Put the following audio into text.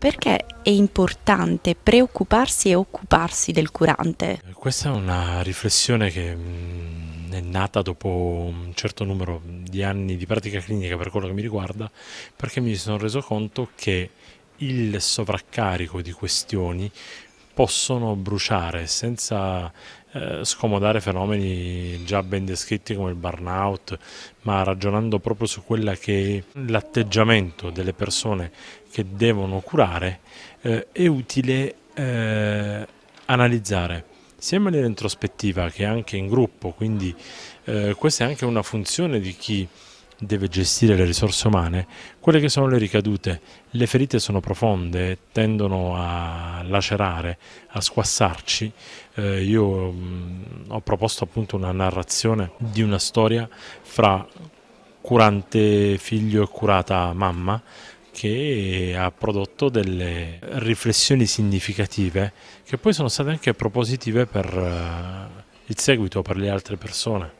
Perché è importante preoccuparsi e occuparsi del curante? Eh, questa è una riflessione che mm, è nata dopo un certo numero di anni di pratica clinica per quello che mi riguarda, perché mi sono reso conto che il sovraccarico di questioni possono bruciare senza eh, scomodare fenomeni già ben descritti come il burnout, ma ragionando proprio su quella che è l'atteggiamento delle persone che devono curare, eh, è utile eh, analizzare sia in maniera introspettiva che anche in gruppo, quindi eh, questa è anche una funzione di chi deve gestire le risorse umane, quelle che sono le ricadute. Le ferite sono profonde, tendono a lacerare, a squassarci. Eh, io mh, mm, ho proposto appunto una narrazione di una storia fra curante figlio e curata mamma che ha prodotto delle riflessioni significative che poi sono state anche propositive per uh, il seguito per le altre persone.